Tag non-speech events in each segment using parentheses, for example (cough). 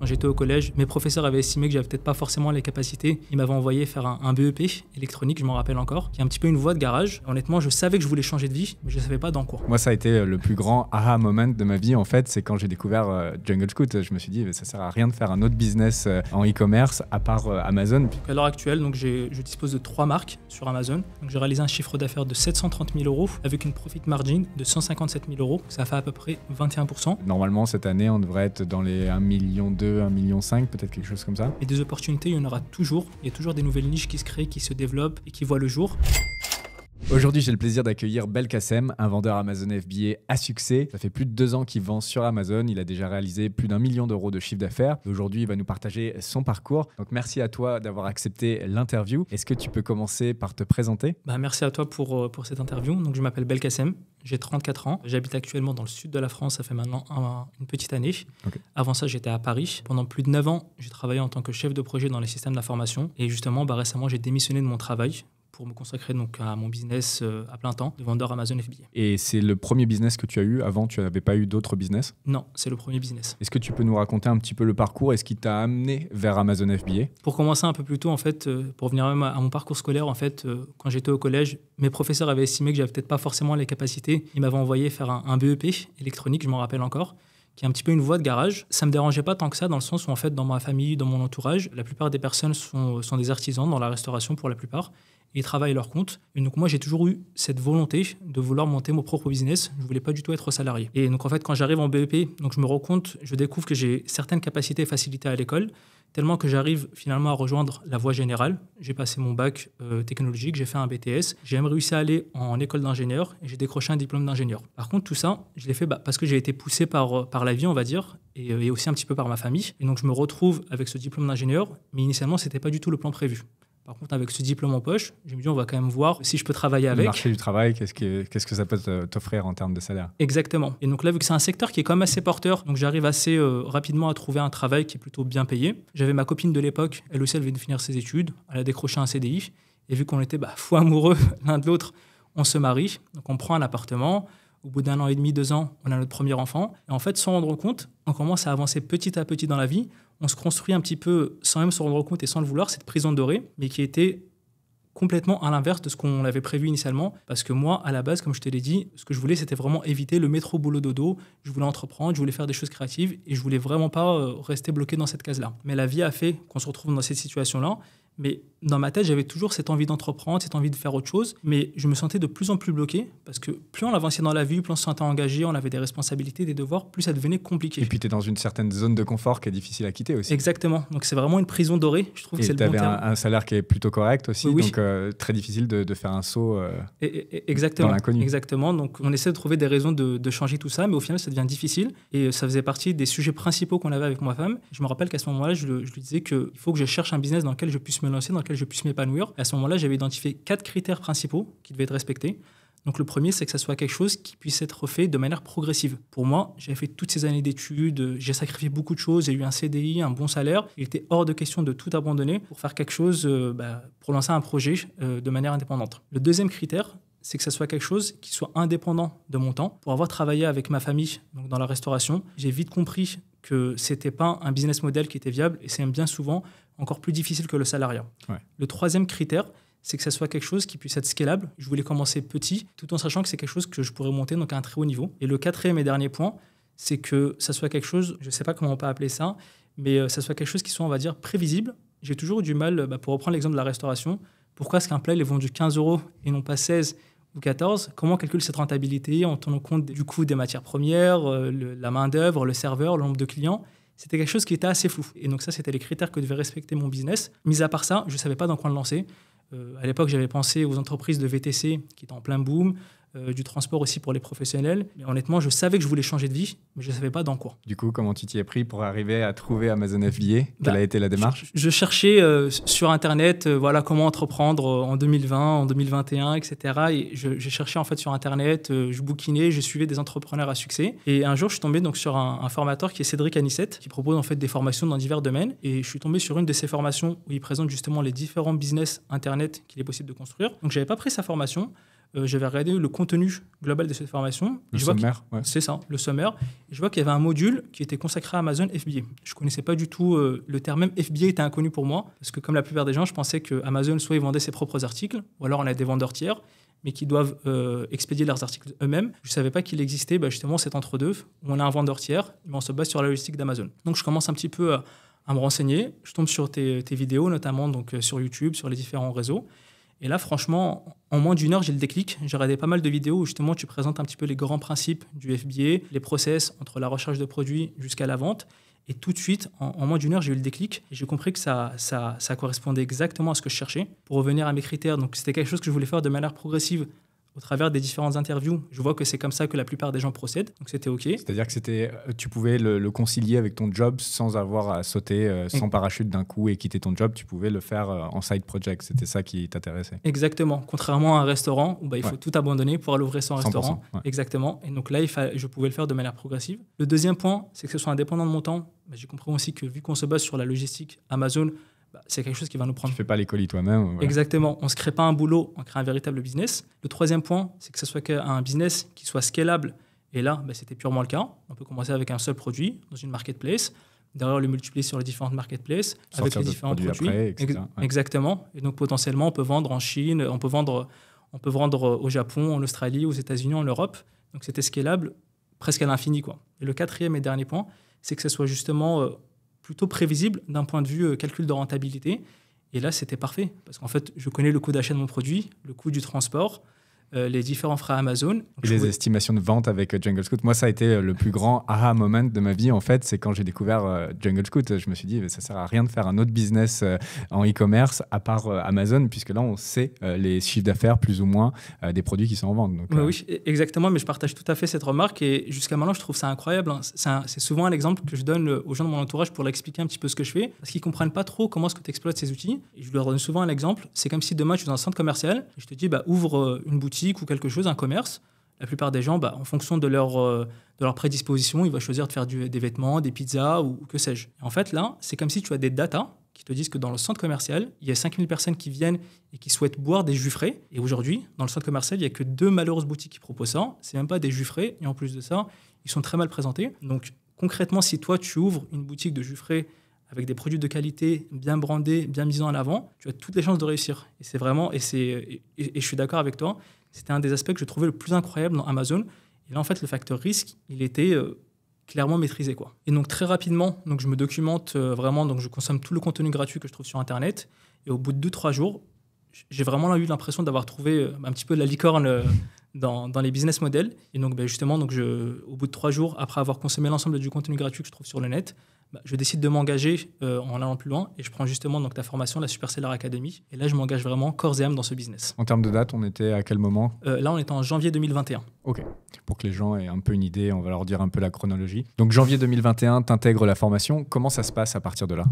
Quand j'étais au collège, mes professeurs avaient estimé que j'avais peut-être pas forcément les capacités. Ils m'avaient envoyé faire un, BEP électronique, je m'en rappelle encore, qui est un petit peu une voie de garage. Honnêtement, je savais que je voulais changer de vie, mais je savais pas dans quoi. Moi, ça a été euh, le plus grand aha moment de ma vie, en fait, c'est quand j'ai découvert euh, Jungle Scoot. Je me suis dit, ça sert à rien de faire un autre business euh, en e-commerce à part Amazon. À l'heure actuelle, donc, je dispose de trois marques sur Amazon. J'ai réalisé un chiffre d'affaires de 730 000 euros avec une profit margin de 157 000 euros. Ça fait à peu près 21%. Normalement, cette année, on devrait être dans les 1 million 1,5 million, peut-être quelque chose comme ça. Et des opportunités, il y en aura toujours. Il y a toujours des nouvelles niches qui se créent, qui se développent et qui voient le jour. Aujourd'hui, j'ai le plaisir d'accueillir Belkacem, un vendeur Amazon FBA à succès. Ça fait plus de deux ans qu'il vend sur Amazon. Il a déjà réalisé plus d'un million d'euros de chiffre d'affaires. Aujourd'hui, il va nous partager son parcours. Donc, merci à toi d'avoir accepté l'interview. Est-ce que tu peux commencer par te présenter bah, Merci à toi pour, euh, pour cette interview. Donc, je m'appelle Belkacem. J'ai 34 ans. J'habite actuellement dans le sud de la France. Ça fait maintenant une petite année. Avant ça, j'étais à Paris. Pendant plus de 9 ans, j'ai travaillé en tant que chef de projet dans les systèmes d'information. Et justement, bah, récemment, j'ai démissionné de mon travail pour me consacrer donc à mon business euh, à plein temps de vendeur Amazon FBA. Et c'est le premier business que tu as eu Avant, tu n'avais pas eu d'autres business Non, c'est le premier business. Est-ce que tu peux nous raconter un petit peu le parcours et ce qui t'a amené vers Amazon FBA Pour commencer un peu plus tôt, en fait, euh, pour venir même à mon parcours scolaire, en fait, euh, quand j'étais au collège, mes professeurs avaient estimé que j'avais peut-être pas forcément les capacités. Ils m'avaient envoyé faire un, BEP électronique, je m'en rappelle encore qui est un petit peu une voie de garage. Ça me dérangeait pas tant que ça, dans le sens où, en fait, dans ma famille, dans mon entourage, la plupart des personnes sont, sont des artisans dans la restauration pour la plupart. Ils travaillent leur compte. Et donc moi, j'ai toujours eu cette volonté de vouloir monter mon propre business. Je voulais pas du tout être salarié. Et donc en fait, quand j'arrive en BEP, donc je me rends compte, je découvre que j'ai certaines capacités facilitées à l'école, tellement que j'arrive finalement à rejoindre la voie générale. J'ai passé mon bac euh, technologique, j'ai fait un BTS, j'ai même réussi à aller en école d'ingénieur et j'ai décroché un diplôme d'ingénieur. Par contre, tout ça, je l'ai fait bah, parce que j'ai été poussé par, euh, par la vie, on va dire, et, euh, et, aussi un petit peu par ma famille. Et donc je me retrouve avec ce diplôme d'ingénieur, mais initialement, c'était pas du tout le plan prévu. Par contre, avec ce diplôme en poche, je me dis, on va quand même voir si je peux travailler avec. Le marché du travail, qu'est-ce que, qu'est-ce que ça peut t'offrir en termes de salaire Exactement. Et donc là, vu que c'est un secteur qui est quand même assez porteur, donc j'arrive assez euh, rapidement à trouver un travail qui est plutôt bien payé. J'avais ma copine de l'époque, elle aussi, elle venait de finir ses études, elle a décroché un CDI. Et vu qu'on était bah, (laughs) fou amoureux l'un de l'autre, on se marie, donc on prend un appartement au bout d'un an et demi, deux ans, on a notre premier enfant. Et en fait, sans rendre compte, on commence à avancer petit à petit dans la vie. On se construit un petit peu, sans même se rendre compte et sans le vouloir, cette prison dorée, mais qui était complètement à l'inverse de ce qu'on avait prévu initialement. Parce que moi, à la base, comme je te l'ai dit, ce que je voulais, c'était vraiment éviter le métro boulot dodo. Je voulais entreprendre, je voulais faire des choses créatives et je voulais vraiment pas euh, rester bloqué dans cette case-là. Mais la vie a fait qu'on se retrouve dans cette situation-là. Mais dans ma tête, j'avais toujours cette envie d'entreprendre, cette envie de faire autre chose. Mais je me sentais de plus en plus bloqué parce que plus on avançait dans la vie, plus on se sentait engagé, on avait des responsabilités, des devoirs, plus ça devenait compliqué. Et puis tu es dans une certaine zone de confort qui est difficile à quitter aussi. Exactement. Donc c'est vraiment une prison dorée. Je trouve que c'est le bon Un, un salaire qui est plutôt correct aussi. Oui, Donc euh, très difficile de, faire un saut euh, et, exactement, dans l'inconnu. Exactement. Donc on essaie de trouver des raisons de, changer tout ça, mais au final ça devient difficile. Et euh, ça faisait partie des sujets principaux qu'on avait avec ma femme. Je me rappelle qu'à ce moment-là, je, je lui disais qu'il faut que je cherche un business dans lequel je puisse me dans lequel je puisse m'épanouir. À ce moment-là, j'avais identifié quatre critères principaux qui devaient être respectés. Donc le premier, c'est que ça soit quelque chose qui puisse être fait de manière progressive. Pour moi, j'avais fait toutes ces années d'études, j'ai sacrifié beaucoup de choses, j'ai eu un CDI, un bon salaire. Il était hors de question de tout abandonner pour faire quelque chose, euh, bah, pour lancer un projet euh, de manière indépendante. Le deuxième critère, c'est que ça soit quelque chose qui soit indépendant de mon temps. Pour avoir travaillé avec ma famille donc dans la restauration, j'ai vite compris que c'était pas un business model qui était viable et c'est bien souvent encore plus difficile que le salariat. Le troisième critère, c'est que ça soit quelque chose qui puisse être scalable. Je voulais commencer petit, tout en sachant que c'est quelque chose que je pourrais monter donc à un très haut niveau. Et le quatrième et dernier point, c'est que ça soit quelque chose, je ne sais pas comment on peut appeler ça, mais euh, ça soit quelque chose qui soit, on va dire, prévisible. J'ai toujours eu du mal, bah, pour reprendre l'exemple de la restauration, pourquoi est-ce qu'un plat, il est vendu 15 euros et non pas 16 ou 14, comment on calcule cette rentabilité en tenant compte du coût des matières premières, euh, la main-d'œuvre, le serveur, le nombre de clients c'était quelque chose qui était assez flou. Et donc ça, c'était les critères que devait respecter mon business. Mis à part ça, je ne savais pas dans quoi le lancer. Euh, à l'époque, j'avais pensé aux entreprises de VTC qui étaient en plein boom, euh, du transport aussi pour les professionnels. Mais honnêtement, je savais que je voulais changer de vie, mais je ne savais pas dans quoi. Du coup, comment tu t'y es pris pour arriver à trouver Amazon FBA Quelle bah, a été la démarche je, cherchais euh, sur Internet euh, voilà, comment entreprendre en 2020, en 2021, etc. Et j'ai cherché en fait sur Internet, je bouquinais, je suivais des entrepreneurs à succès. Et un jour, je suis tombé donc, sur un, formateur qui est Cédric Anissette, qui propose en fait des formations dans divers domaines. Et je suis tombé sur une de ses formations où il présente justement les différents business Internet qu'il est possible de construire. Donc, je n'avais pas pris sa formation. Euh, j'avais regardé le contenu global de cette formation. Le sommaire, C'est ça, le sommaire. je vois qu'il y avait un module qui était consacré à Amazon FBA. Je ne connaissais pas du tout euh, le terme même FBA était inconnu pour moi, parce que comme la plupart des gens, je pensais que Amazon soit ils vendaient ses propres articles, ou alors on a des vendeurs tiers, mais qui doivent euh, expédier leurs articles eux-mêmes. Je ne savais pas qu'il existait bah, justement cet entre-deux où on a un vendeur tiers, mais on se base sur la logistique d'Amazon. Donc je commence un petit peu à, me renseigner. Je tombe sur tes, tes vidéos, notamment donc, sur YouTube, sur les différents réseaux. Et là, franchement, en moins d'une heure, j'ai le déclic. J'ai regardé pas mal de vidéos où justement tu présentes un petit peu les grands principes du FBA, les process entre la recherche de produits jusqu'à la vente. Et tout de suite, en, moins d'une heure, j'ai eu le déclic j'ai compris que ça, ça correspondait exactement à ce que je cherchais. Pour revenir à mes critères, donc c'était quelque chose que je voulais faire de manière progressive au travers des différentes interviews. Je vois que c'est comme ça que la plupart des gens procèdent, donc c'était OK. C'est-à-dire que c'était, euh, tu pouvais le, concilier avec ton job sans avoir à sauter euh, sans parachute d'un coup et quitter ton job, tu pouvais le faire euh, en side project. C'était ça qui t'intéressait. Exactement. Contrairement à un restaurant où bah, il faut tout abandonner pour aller ouvrir son restaurant. Exactement. Et donc là, je pouvais le faire de manière progressive. Le deuxième point, c'est que ce soit indépendant de mon temps. Bah, j'ai compris aussi que vu qu'on se base sur la logistique, Amazon, bah, c'est quelque chose qui va nous prendre. Tu fais pas les colis toi-même. Exactement. On ne se crée pas un boulot, on crée un véritable business. Le troisième point, c'est que ce soit un business qui soit scalable. Et là, bah, c'était purement le cas. On peut commencer avec un seul produit dans une marketplace, on le multiplier sur les différentes marketplaces, avec les différents produits. Après, Exactement. Et donc potentiellement, on peut vendre en Chine, on peut vendre, on peut vendre euh, au Japon, en Australie, aux États-Unis, en Europe. Donc c'était scalable presque à l'infini. Et le quatrième et dernier point, c'est que ce soit justement euh, plutôt prévisible d'un point de vue euh, calcul de rentabilité. Et là, c'était parfait, parce qu'en fait, je connais le coût d'achat de mon produit, le coût du transport, euh, les différents frais Amazon. et les estimations de vente avec euh, Jungle Scout. Moi, ça a été euh, le plus grand aha moment de ma vie, en fait. C'est quand j'ai découvert Jungle Scout. Je me suis dit, ça sert à rien de faire un autre business en e-commerce à part Amazon, puisque là, on sait les chiffres d'affaires, plus ou moins, des produits qui sont en vente. oui, e-, exactement. Mais je partage tout à fait cette remarque. Et jusqu'à maintenant, je trouve ça incroyable. Hein. C'est souvent un exemple que je donne aux gens de mon entourage pour leur expliquer un petit peu ce que je fais, parce qu'ils comprennent pas trop comment est-ce que tu exploites ces outils. Et je leur donne souvent un exemple. C'est comme si demain, je suis dans un centre commercial. Et je te dis, bah, ouvre une boutique ou quelque chose, un commerce, la plupart des gens, bah, en fonction de leur, euh, de leur prédisposition, ils vont choisir de faire du, des vêtements, des pizzas ou, que sais-je. En fait, là, c'est comme si tu as des datas qui te disent que dans le centre commercial, il y a 5000 personnes qui viennent et qui souhaitent boire des jus frais. Et aujourd'hui, dans le centre commercial, il n'y a que deux malheureuses boutiques qui proposent ça. C'est même pas des jus frais. Et en plus de ça, ils sont très mal présentés. Donc, concrètement, si toi, tu ouvres une boutique de jus frais avec des produits de qualité, bien brandés, bien mis en avant, tu as toutes les chances de réussir. Et c'est vraiment, et, c'est, et je suis d'accord avec toi, c'était un des aspects que je trouvais le plus incroyable dans Amazon. Et là, en fait, le facteur risque, il était euh, clairement maîtrisé. Quoi. Et donc, très rapidement, donc, je me documente euh, vraiment, donc je consomme tout le contenu gratuit que je trouve sur Internet. Et au bout de 2-3 jours, j'ai vraiment eu l'impression d'avoir trouvé euh, un petit peu de la licorne dans, les business models. Et donc, ben, justement, donc au bout de trois jours, après avoir consommé l'ensemble du contenu gratuit que je trouve sur le net, bah, je décide de m'engager euh, en allant plus loin et je prends justement donc ta formation, la Supercellar Academy. Et là, je m'engage vraiment corps et âme dans ce business. En termes de date, on était à quel moment euh, Là, on était en janvier 2021. Ok. Pour que les gens aient un peu une idée, on va leur dire un peu la chronologie. Donc, janvier 2021, intègres la formation. Comment ça se passe à partir de là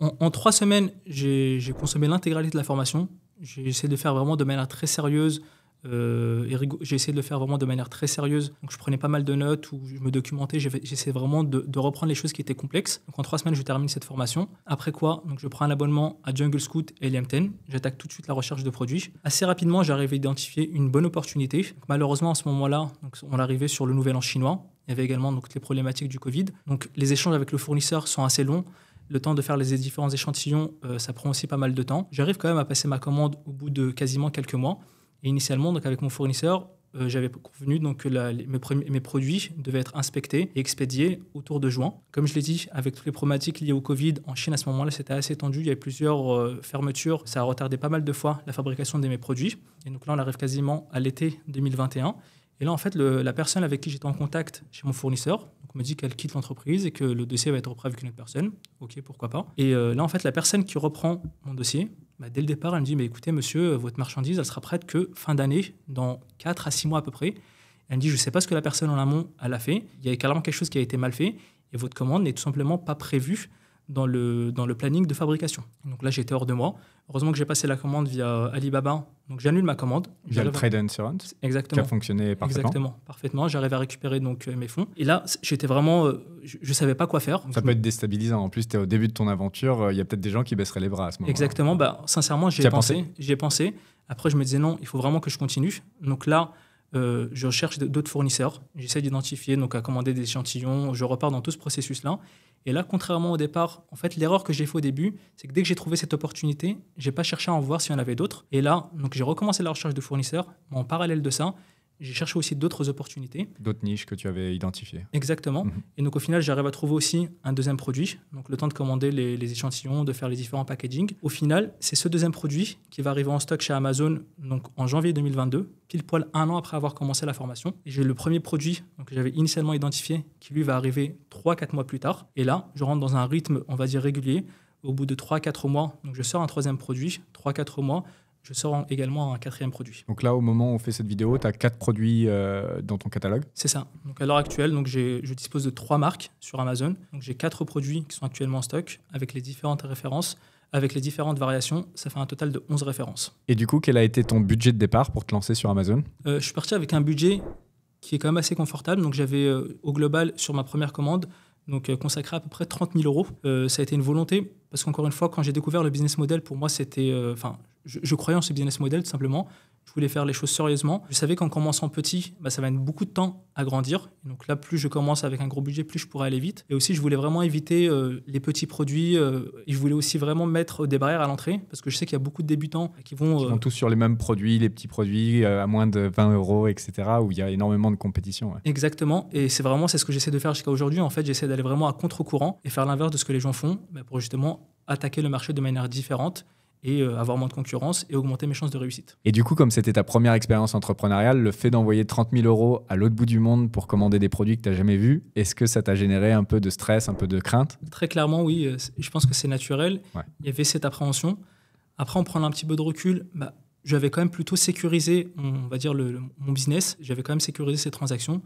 en, en, trois semaines, j'ai consommé l'intégralité de la formation. J'ai essayé de faire vraiment de manière très sérieuse euh, j'ai essayé de le faire vraiment de manière très sérieuse. Donc, je prenais pas mal de notes ou je me documentais. J'essayais vraiment de, reprendre les choses qui étaient complexes. Donc, en trois semaines, je termine cette formation. Après quoi, donc, je prends un abonnement à Jungle Scout et LM10. J'attaque tout de suite la recherche de produits. Assez rapidement, j'arrive à identifier une bonne opportunité. malheureusement, à ce moment-là, on arrivait sur le nouvel an chinois. Il y avait également toutes les problématiques du Covid. Donc, les échanges avec le fournisseur sont assez longs le temps de faire les différents échantillons, euh, ça prend aussi pas mal de temps. J'arrive quand même à passer ma commande au bout de quasiment quelques mois. Et initialement, donc avec mon fournisseur, euh, j'avais convenu donc, que mes, produits devaient être inspectés et expédiés autour de juin. Comme je l'ai dit, avec toutes les problématiques liées au Covid, en Chine à ce moment-là, c'était assez tendu. Il y avait plusieurs euh, fermetures. Ça a retardé pas mal de fois la fabrication de mes produits. Et donc là, on arrive quasiment à l'été 2021. Et là, en fait, la personne avec qui j'étais en contact chez mon fournisseur me dit qu'elle quitte l'entreprise et que le dossier va être repris avec une autre personne. OK, pourquoi pas. Et euh, là, en fait, la personne qui reprend mon dossier bah, dès le départ, elle me dit mais écoutez, monsieur, votre marchandise, elle sera prête que fin d'année, dans 4 à 6 mois à peu près. Elle me dit je ne sais pas ce que la personne en amont a fait. Il y a clairement quelque chose qui a été mal fait et votre commande n'est tout simplement pas prévue dans le, dans le planning de fabrication. Donc là, j'étais hors de moi. Heureusement que j'ai passé la commande via euh, Alibaba. Donc j'annule ma commande. Via le Trade Insurance Exactement. Qui a fonctionné parfaitement. Exactement, parfaitement. J'arrive à récupérer donc euh, mes fonds. Et là, j'étais vraiment. Euh, je ne savais pas quoi faire. Ça peut être déstabilisant. En plus, tu es au début de ton aventure. Il y a peut-être des gens qui baisseraient les bras à ce moment-là. Exactement. Bah, sincèrement, j'y pensé. pensé. J'y ai pensé. Après, je me disais non, il faut vraiment que je continue. Donc là, euh, je recherche d'autres fournisseurs, j'essaie d'identifier, donc à commander des échantillons, je repars dans tout ce processus-là. Et là, contrairement au départ, en fait, l'erreur que j'ai faite au début, c'est que dès que j'ai trouvé cette opportunité, j'ai pas cherché à en voir s'il y en avait d'autres. Et là, donc j'ai recommencé la recherche de fournisseurs, mais en parallèle de ça, j'ai cherché aussi d'autres opportunités. D'autres niches que tu avais identifiées. Exactement. Mhm. Et donc au final, j'arrive à trouver aussi un deuxième produit. Donc le temps de commander les, échantillons, de faire les différents packaging. Au final, c'est ce deuxième produit qui va arriver en stock chez Amazon donc en janvier 2022, pile poil un an après avoir commencé la formation. J'ai le premier produit donc, que j'avais initialement identifié qui lui va arriver 3-4 mois plus tard. Et là, je rentre dans un rythme, on va dire, régulier. Au bout de 3-4 mois, donc je sors un troisième produit, 3-4 mois, je sors également un quatrième produit. Donc là, au moment où on fait cette vidéo, tu as quatre produits euh, dans ton catalogue C'est ça. Donc à l'heure actuelle, donc je dispose de trois marques sur Amazon. Donc j'ai quatre produits qui sont actuellement en stock avec les différentes références. Avec les différentes variations, ça fait un total de 11 références. Et du coup, quel a été ton budget de départ pour te lancer sur Amazon euh, Je suis parti avec un budget qui est quand même assez confortable. Donc j'avais euh, au global, sur ma première commande, donc euh, consacré à peu près 30 000 euros. Euh, ça a été une volonté, parce qu'encore une fois, quand j'ai découvert le business model, pour moi, c'était. Euh, enfin, je, je, croyais en ce business model, tout simplement. Je voulais faire les choses sérieusement. Je savais qu'en commençant petit, bah, ça va mettre beaucoup de temps à grandir. donc là, plus je commence avec un gros budget, plus je pourrais aller vite. Et aussi, je voulais vraiment éviter euh, les petits produits. Euh, et je voulais aussi vraiment mettre des barrières à l'entrée parce que je sais qu'il y a beaucoup de débutants qui vont. Qui vont euh, tous sur les mêmes produits, les petits produits à moins de 20 euros, etc. Où il y a énormément de compétition. Exactement. Et c'est vraiment c'est ce que j'essaie de faire jusqu'à aujourd'hui. En fait, j'essaie d'aller vraiment à contre-courant et faire l'inverse de ce que les gens font bah, pour justement attaquer le marché de manière différente et euh, avoir moins de concurrence et augmenter mes chances de réussite. Et du coup, comme c'était ta première expérience entrepreneuriale, le fait d'envoyer 30 000 euros à l'autre bout du monde pour commander des produits que tu n'as jamais vus, est-ce que ça t'a généré un peu de stress, un peu de crainte Très clairement, oui. Euh, je pense que c'est naturel. Il y avait cette appréhension. Après, en prenant un petit peu de recul, bah, j'avais quand même plutôt sécurisé, on va dire, mon business. J'avais quand même sécurisé ces transactions.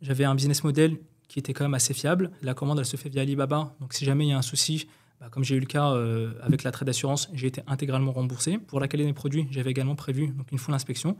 J'avais un business model qui était quand même assez fiable. La commande, elle se fait via Alibaba. Donc, si jamais il y a un souci, bah, comme j'ai eu le cas euh, avec la trade d'assurance, j'ai été intégralement remboursé. Pour la qualité des produits, j'avais également prévu donc, une fois inspection.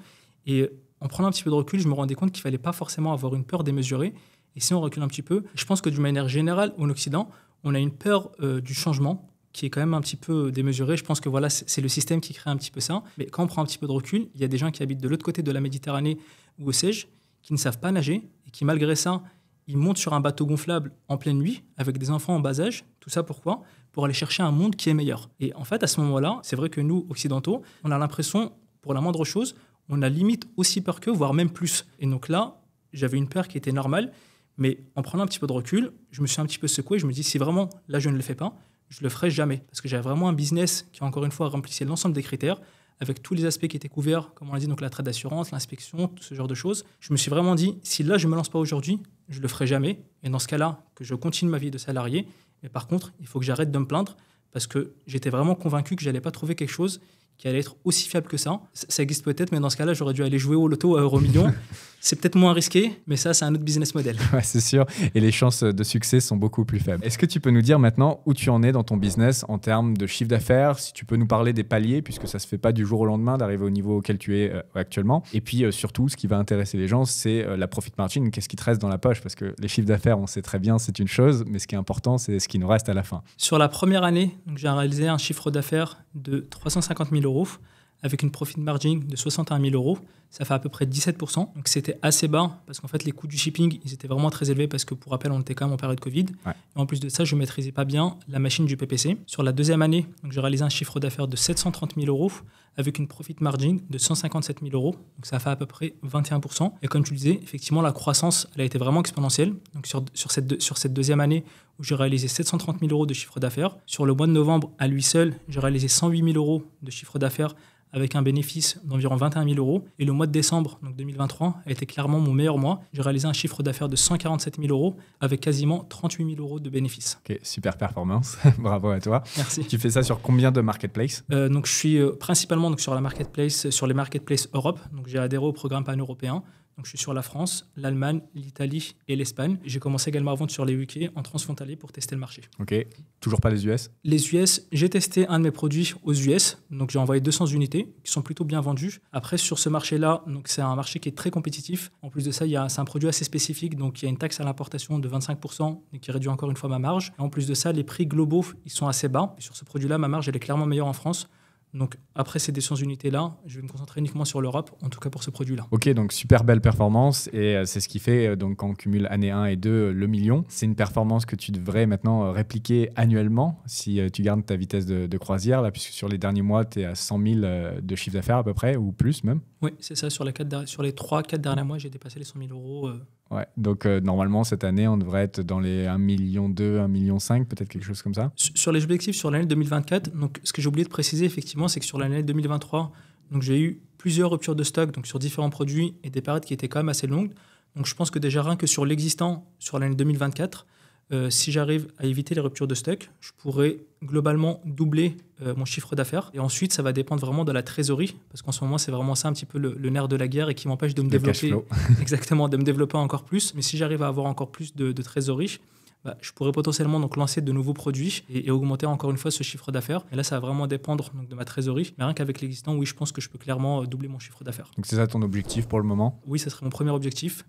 Et en prenant un petit peu de recul, je me rendais compte qu'il ne fallait pas forcément avoir une peur démesurée. Et si on recule un petit peu, je pense que d'une manière générale, en Occident, on a une peur euh, du changement qui est quand même un petit peu démesurée. Je pense que voilà, c'est le système qui crée un petit peu ça. Mais quand on prend un petit peu de recul, il y a des gens qui habitent de l'autre côté de la Méditerranée ou au Sège, qui ne savent pas nager et qui malgré ça, ils montent sur un bateau gonflable en pleine nuit avec des enfants en bas âge. Tout ça pourquoi pour aller chercher un monde qui est meilleur. Et en fait, à ce moment-là, c'est vrai que nous, occidentaux, on a l'impression, pour la moindre chose, on a limite aussi peur que, voire même plus. Et donc là, j'avais une peur qui était normale, mais en prenant un petit peu de recul, je me suis un petit peu secoué, je me dis, si vraiment, là, je ne le fais pas, je le ferai jamais. Parce que j'avais vraiment un business qui, encore une fois, remplissait l'ensemble des critères, avec tous les aspects qui étaient couverts, comme on l'a dit, donc la traite d'assurance, l'inspection, tout ce genre de choses. Je me suis vraiment dit, si là, je ne me lance pas aujourd'hui, je le ferai jamais. Et dans ce cas-là, que je continue ma vie de salarié mais par contre, il faut que j'arrête de me plaindre parce que j'étais vraiment convaincu que j'allais pas trouver quelque chose qui allait être aussi fiable que ça. Ça existe peut-être, mais dans ce cas-là, j'aurais dû aller jouer au loto à Euromillion (laughs) C'est peut-être moins risqué, mais ça, c'est un autre business model. (laughs) c'est sûr. Et les chances de succès sont beaucoup plus faibles. Est-ce que tu peux nous dire maintenant où tu en es dans ton business en termes de chiffre d'affaires Si tu peux nous parler des paliers, puisque ça ne se fait pas du jour au lendemain d'arriver au niveau auquel tu es euh, actuellement. Et puis euh, surtout, ce qui va intéresser les gens, c'est euh, la profit margin. Qu'est-ce qui te reste dans la poche Parce que les chiffres d'affaires, on sait très bien, c'est une chose, mais ce qui est important, c'est ce qui nous reste à la fin. Sur la première année, j'ai réalisé un chiffre d'affaires de 350 000 euros avec une profit margin de 61 000 euros. Ça fait à peu près 17%. Donc c'était assez bas parce qu'en fait, les coûts du shipping, ils étaient vraiment très élevés parce que pour rappel, on était quand même en période Covid. Et en plus de ça, je ne maîtrisais pas bien la machine du PPC. Sur la deuxième année, donc, j'ai réalisé un chiffre d'affaires de 730 000 euros avec une profit margin de 157 000 euros. Donc ça fait à peu près 21%. Et comme tu le disais, effectivement, la croissance, elle a été vraiment exponentielle. Donc sur cette deuxième année, j'ai réalisé 730 000 euros de chiffre d'affaires. Sur le mois de novembre, à lui seul, j'ai réalisé 108 000 euros de chiffre d'affaires avec un bénéfice d'environ 21 000 euros. Et le mois de décembre, donc 2023, a été clairement mon meilleur mois. J'ai réalisé un chiffre d'affaires de 147 000 euros avec quasiment 38 000 euros de bénéfices. Ok, super performance. (laughs) Bravo à toi. Merci. Tu fais ça sur combien de marketplaces euh, Donc, je suis euh, principalement donc, sur la marketplace, sur les marketplaces Europe. Donc, j'ai adhéré au programme pan-européen je suis sur la France, l'Allemagne, l'Italie et l'Espagne. J'ai commencé également à vendre sur les UK en transfrontalier pour tester le marché. Ok. Toujours pas les US Les US, j'ai testé un de mes produits aux US. Donc j'ai envoyé 200 unités qui sont plutôt bien vendues. Après, sur ce marché-là, donc c'est un marché qui est très compétitif. En plus de ça, c'est un produit assez spécifique. Donc il y a une taxe à l'importation de 25% qui réduit encore une fois ma marge. Et en plus de ça, les prix globaux, ils sont assez bas. sur ce produit-là, ma marge, elle est clairement meilleure en France. Donc après ces 200 unités-là, je vais me concentrer uniquement sur l'Europe, en tout cas pour ce produit-là. Ok, donc super belle performance et euh, c'est ce qui fait, euh, donc quand cumule année 1 et 2, euh, le million. C'est une performance que tu devrais maintenant répliquer annuellement si tu gardes ta vitesse de, croisière, là, puisque sur les derniers mois, tu es à 100 000 de chiffre d'affaires à peu près, ou plus même. Oui, c'est ça, sur les, quatre, 3-4 derniers mois, j'ai dépassé les 100 000 euros donc euh, normalement cette année on devrait être dans les 1,2 million 1,5 million peut-être quelque chose comme ça. Sur les objectifs sur l'année 2024, donc ce que j'ai oublié de préciser effectivement, c'est que sur l'année 2023, donc j'ai eu plusieurs ruptures de stock donc sur différents produits et des périodes qui étaient quand même assez longues. Donc je pense que déjà rien que sur l'existant sur l'année 2024, euh, si j'arrive à éviter les ruptures de stock, je pourrais globalement doubler euh, mon chiffre d'affaires. Et ensuite, ça va dépendre vraiment de la trésorerie, parce qu'en ce moment, c'est vraiment ça un petit peu le, nerf de la guerre et qui m'empêche de me développer. (laughs) exactement, de me développer encore plus. Mais si j'arrive à avoir encore plus de, trésorerie, bah, je pourrais potentiellement donc lancer de nouveaux produits et, augmenter encore une fois ce chiffre d'affaires. Et là, ça va vraiment dépendre de ma trésorerie. Mais rien qu'avec l'existant, oui, je pense que je peux clairement euh, doubler mon chiffre d'affaires. Donc c'est ça ton objectif pour le moment Oui, ça serait mon premier objectif.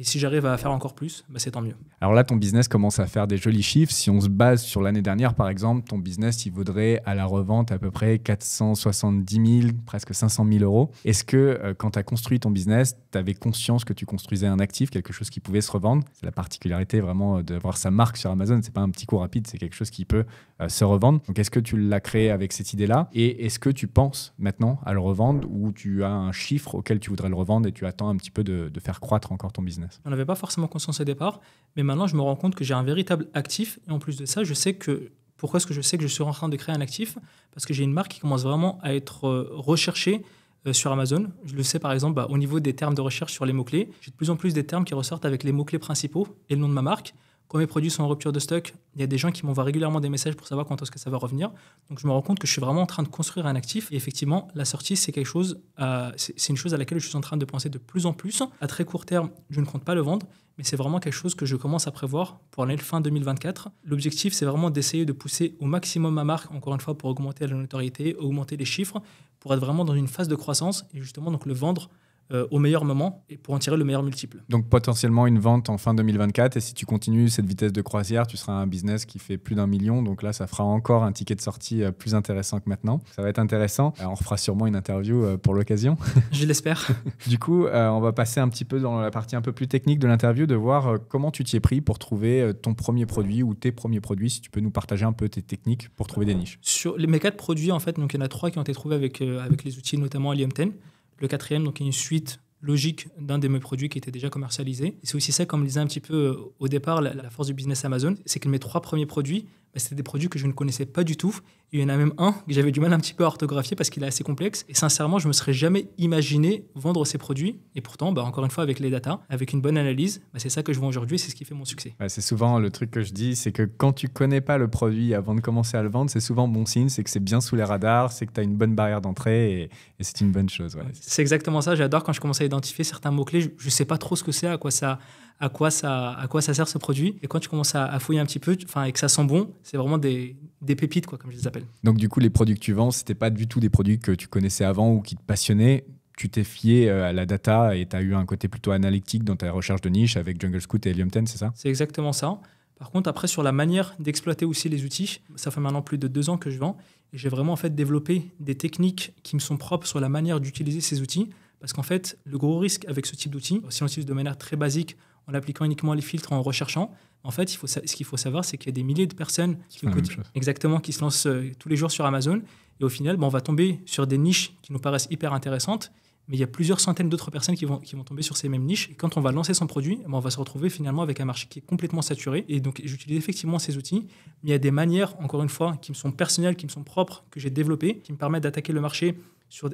Et si j'arrive à faire encore plus, bah, c'est tant mieux. Alors là, ton business commence à faire des jolis chiffres. Si on se base sur l'année dernière, par exemple, ton business, il vaudrait à la revente à peu près 470 000, presque 500 000 euros. Est-ce que euh, quand tu as construit ton business, tu avais conscience que tu construisais un actif, quelque chose qui pouvait se revendre C'est la particularité vraiment euh, d'avoir sa marque sur Amazon. Ce n'est pas un petit coup rapide, c'est quelque chose qui peut euh, se revendre. Donc est-ce que tu l'as créé avec cette idée-là Et est-ce que tu penses maintenant à le revendre ou tu as un chiffre auquel tu voudrais le revendre et tu attends un petit peu de faire croître encore ton business on n'avait pas forcément conscience au départ, mais maintenant je me rends compte que j'ai un véritable actif et en plus de ça, je sais que pourquoi est-ce que je sais que je suis en train de créer un actif Parce que j'ai une marque qui commence vraiment à être euh, recherchée euh, sur Amazon. Je le sais par exemple bah, au niveau des termes de recherche sur les mots-clés. J'ai de plus en plus des termes qui ressortent avec les mots-clés principaux et le nom de ma marque. Quand mes produits sont en rupture de stock, il y a des gens qui m'envoient régulièrement des messages pour savoir quand est-ce que ça va revenir. Donc je me rends compte que je suis vraiment en train de construire un actif. Et effectivement, la sortie, c'est quelque chose, euh, c'est une chose à laquelle je suis en train de penser de plus en plus. À très court terme, je ne compte pas le vendre, mais c'est vraiment quelque chose que je commence à prévoir pour l'année fin 2024. L'objectif, c'est vraiment d'essayer de pousser au maximum ma marque, encore une fois, pour augmenter la notoriété, augmenter les chiffres, pour être vraiment dans une phase de croissance et justement donc le vendre euh, au meilleur moment et pour en tirer le meilleur multiple. Donc potentiellement une vente en fin 2024 et si tu continues cette vitesse de croisière, tu seras un business qui fait plus d'un million. Donc là, ça fera encore un ticket de sortie euh, plus intéressant que maintenant. Ça va être intéressant. Euh, on fera sûrement une interview pour l'occasion. (laughs) Je l'espère. du coup, on va passer un petit peu dans la partie un peu plus technique de l'interview, de voir comment tu t'y es pris pour trouver ton premier produit ou tes premiers produits. Si tu peux nous partager un peu tes techniques pour trouver des niches. Sur les, mes quatre produits, en fait, donc il y en a trois qui ont été trouvés avec, les outils, notamment Alium 10 le quatrième, donc, une suite logique d'un des mes produits qui était déjà commercialisé. C'est aussi ça, comme le disait un petit peu euh, au départ, la, la force du business Amazon, c'est que mes trois premiers produits c'était des produits que je ne connaissais pas du tout. il y en a même un que j'avais du mal un petit peu à orthographier parce qu'il est assez complexe. Et sincèrement, je ne me serais jamais imaginé vendre ces produits. Et pourtant, bah, encore une fois, avec les datas, avec une bonne analyse, bah, c'est ça que je vends aujourd'hui, c'est ce qui fait mon succès. c'est souvent le truc que je dis, c'est que quand tu connais pas le produit avant de commencer à le vendre, c'est souvent bon signe, c'est que c'est bien sous les radars, c'est que tu as une bonne barrière d'entrée et, c'est une bonne chose. C'est exactement ça, j'adore quand je commence à identifier certains mots-clés, je ne sais pas trop ce que c'est, à quoi ça à quoi ça, à quoi ça sert ce produit. Et quand tu commences à, fouiller un petit peu, enfin, et que ça sent bon, c'est vraiment des, pépites, quoi, comme je les appelle. Donc, du coup, les produits que tu vends, c'était pas du tout des produits que tu connaissais avant ou qui te passionnaient. Tu t'es fié euh, à la data et tu as eu un côté plutôt analytique dans ta recherche de niche avec Jungle Scout et Helium 10, c'est ça C'est exactement ça. Par contre, après, sur la manière d'exploiter aussi les outils, ça fait maintenant plus de deux ans que je vends. Et j'ai vraiment en fait développé des techniques qui me sont propres sur la manière d'utiliser ces outils. Parce qu'en fait, le gros risque avec ce type d'outils, si on l'utilise de manière très basique, en appliquant uniquement les filtres, en recherchant. En fait, il faut, ce qu'il faut savoir, c'est qu'il y a des milliers de personnes qui, exactement, qui se lancent euh, tous les jours sur Amazon. Et au final, on va tomber sur des niches qui nous paraissent hyper intéressantes, mais il y a plusieurs centaines d'autres personnes qui vont, qui vont tomber sur ces mêmes niches. Et quand on va lancer son produit, eh ben, on va se retrouver finalement avec un marché qui est complètement saturé. Et donc, j'utilise effectivement ces outils, mais il y a des manières, encore une fois, qui me sont personnelles, qui me sont propres, que j'ai développées, qui me permettent d'attaquer le marché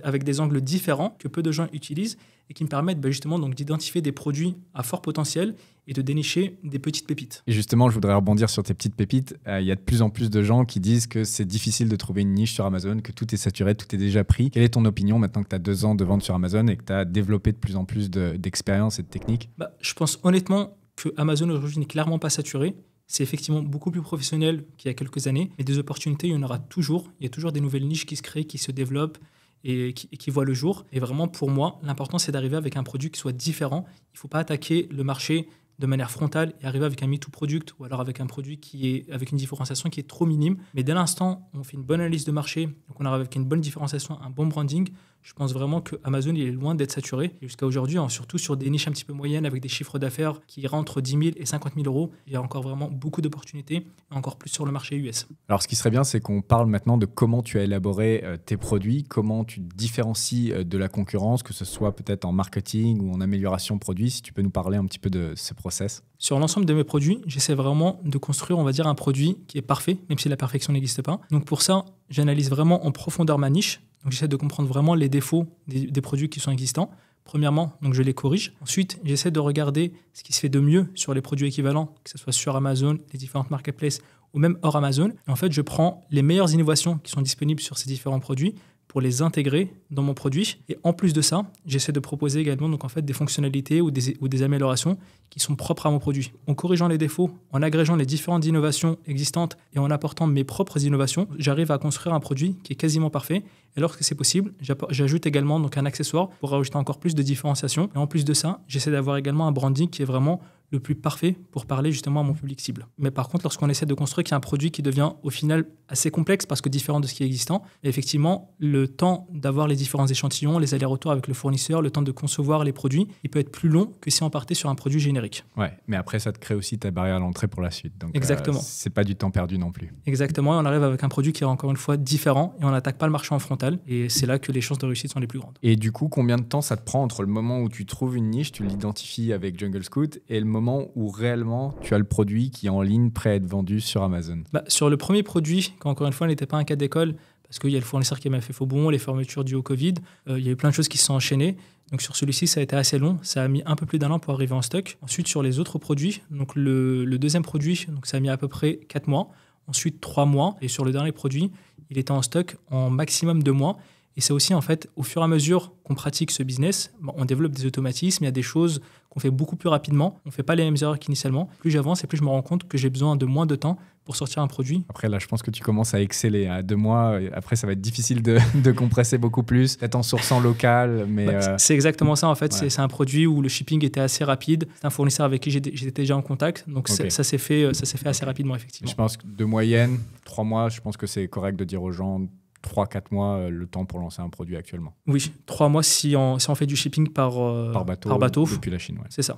avec des angles différents que peu de gens utilisent et qui me permettent bah, justement donc d'identifier des produits à fort potentiel et de dénicher des petites pépites. Et justement, je voudrais rebondir sur tes petites pépites. Euh, il y a de plus en plus de gens qui disent que c'est difficile de trouver une niche sur Amazon, que tout est saturé, tout est déjà pris. Quelle est ton opinion maintenant que tu as deux ans de vente sur Amazon et que tu as développé de plus en plus d'expérience et de techniques bah, Je pense honnêtement que Amazon aujourd'hui n'est clairement pas saturé. C'est effectivement beaucoup plus professionnel qu'il y a quelques années, mais des opportunités, il y en aura toujours. Il y a toujours des nouvelles niches qui se créent, qui se développent et qui, voit le jour. Et vraiment, pour moi, l'important, c'est d'arriver avec un produit qui soit différent. Il ne faut pas attaquer le marché de manière frontale et arriver avec un me-too product ou alors avec un produit qui est avec une différenciation qui est trop minime. Mais dès l'instant, on fait une bonne analyse de marché, donc on arrive avec une bonne différenciation, un bon branding, je pense vraiment que Amazon il est loin d'être saturé. Jusqu'à aujourd'hui, hein, surtout sur des niches un petit peu moyennes avec des chiffres d'affaires qui rentrent 10 000 et 50 000 euros, il y a encore vraiment beaucoup d'opportunités, encore plus sur le marché US. Alors ce qui serait bien, c'est qu'on parle maintenant de comment tu as élaboré euh, tes produits, comment tu te différencies euh, de la concurrence, que ce soit peut-être en marketing ou en amélioration produit. Si tu peux nous parler un petit peu de ce process. Sur l'ensemble de mes produits, j'essaie vraiment de construire, on va dire, un produit qui est parfait, même si la perfection n'existe pas. Donc pour ça, j'analyse vraiment en profondeur ma niche, donc j'essaie de comprendre vraiment les défauts des, produits qui sont existants. Premièrement, donc je les corrige. Ensuite, j'essaie de regarder ce qui se fait de mieux sur les produits équivalents, que ce soit sur Amazon, les différentes marketplaces ou même hors Amazon. en fait, je prends les meilleures innovations qui sont disponibles sur ces différents produits pour les intégrer dans mon produit. Et en plus de ça, j'essaie de proposer également donc en fait des fonctionnalités ou des, ou des améliorations qui sont propres à mon produit. En corrigeant les défauts, en agrégeant les différentes innovations existantes et en apportant mes propres innovations, j'arrive à construire un produit qui est quasiment parfait. Et lorsque c'est possible, j'ajoute également donc un accessoire pour rajouter encore plus de différenciation. Et en plus de ça, j'essaie d'avoir également un branding qui est vraiment le plus parfait pour parler justement à mon public cible. Mais par contre, lorsqu'on essaie de construire qu'il y a un produit qui devient au final assez complexe parce que différent de ce qui est existant, effectivement, le temps d'avoir les différents échantillons, les allers-retours avec le fournisseur, le temps de concevoir les produits, il peut être plus long que si on partait sur un produit générique. Ouais, mais après, ça te crée aussi ta barrière à l'entrée pour la suite. Euh, Exactement. c'est pas du temps perdu non plus. Exactement. Et on arrive avec un produit qui est encore une fois différent et on n'attaque pas le marché en frontal. Et c'est là que les chances de réussite sont les plus grandes. Et du coup, combien de temps ça te prend entre le moment où tu trouves une niche, tu l'identifies avec Jungle Scoot et le moment où réellement tu as le produit qui est en ligne prêt à être vendu sur Amazon bah, Sur le premier produit, encore une fois, n'était pas un cas d'école, parce qu'il y a le fournisseur qui m'a fait faux bon, les fermetures dues au Covid, euh, il y a eu plein de choses qui se sont enchaînées. Donc sur celui-ci, ça a été assez long, ça a mis un peu plus d'un an pour arriver en stock. Ensuite, sur les autres produits, donc le, deuxième produit, donc ça a mis à peu près 4 mois, ensuite 3 mois, et sur le dernier produit, il était en stock en maximum 2 mois. Et c'est aussi, en fait, au fur et à mesure qu'on pratique ce business, bah, on développe des automatismes, il y a des choses on fait beaucoup plus rapidement, on ne fait pas les mêmes erreurs qu'initialement. Plus j'avance et plus je me rends compte que j'ai besoin de moins de temps pour sortir un produit. Après, là, je pense que tu commences à exceller. À deux mois, après, ça va être difficile de, (laughs) compresser beaucoup plus, peut-être en sourçant local. mais bah, euh, C'est exactement ça, en fait. C'est un produit où le shipping était assez rapide. C'est un fournisseur avec qui j'étais déjà en contact. Donc, ça s'est fait, euh, ça fait assez rapidement, effectivement. Je pense que de moyenne, trois mois, je pense que c'est correct de dire aux gens 3-4 mois euh, le temps pour lancer un produit actuellement. Oui, 3 mois si on, si on fait du shipping par, euh, par, bateau, depuis la Chine. C'est ça.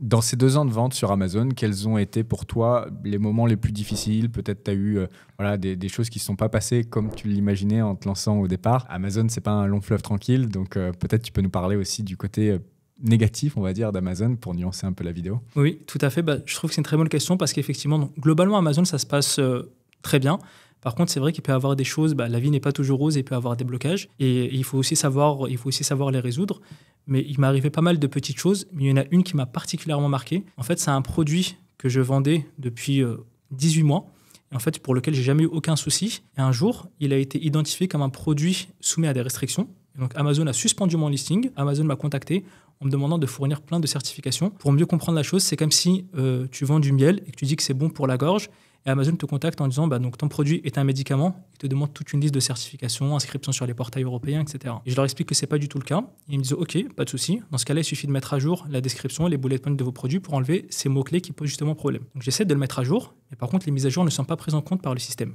Dans ces deux ans de vente sur Amazon, quels ont été pour toi les moments les plus difficiles Peut-être tu as eu euh, voilà, des, choses qui ne sont pas passées comme tu l'imaginais en te lançant au départ. Amazon, c'est pas un long fleuve tranquille, donc peut-être tu peux nous parler aussi du côté négatif, on va dire, d'Amazon pour nuancer un peu la vidéo Oui, tout à fait. Bah, je trouve que c'est une très bonne question parce qu'effectivement, globalement, Amazon, ça se passe très bien. Par contre, c'est vrai qu'il peut y avoir des choses, bah, la vie n'est pas toujours rose et il peut y avoir des blocages. Et, il, faut aussi savoir, il faut aussi savoir les résoudre. Mais il m'est pas mal de petites choses, mais il y en a une qui m'a particulièrement marqué. En fait, c'est un produit que je vendais depuis 18 euh, mois en fait pour lequel j'ai jamais eu aucun souci. Et un jour, il a été identifié comme un produit soumis à des restrictions. donc Amazon a suspendu mon listing, Amazon m'a contacté en me demandant de fournir plein de certifications. Pour mieux comprendre la chose, c'est comme si euh, tu vends du miel et que tu dis que c'est bon pour la gorge Amazon te contacte en disant bah, donc, ton produit est un médicament. il te demande toute une liste de certifications, inscription sur les portails européens, etc. je leur explique que c'est pas du tout le cas. ils me disent OK, pas de souci. Dans ce cas-là, il suffit de mettre à jour la description, et les bullet points de vos produits pour enlever ces mots-clés qui posent justement problème. j'essaie de le mettre à jour, mais par contre, les mises à jour ne sont pas prises en compte par le système.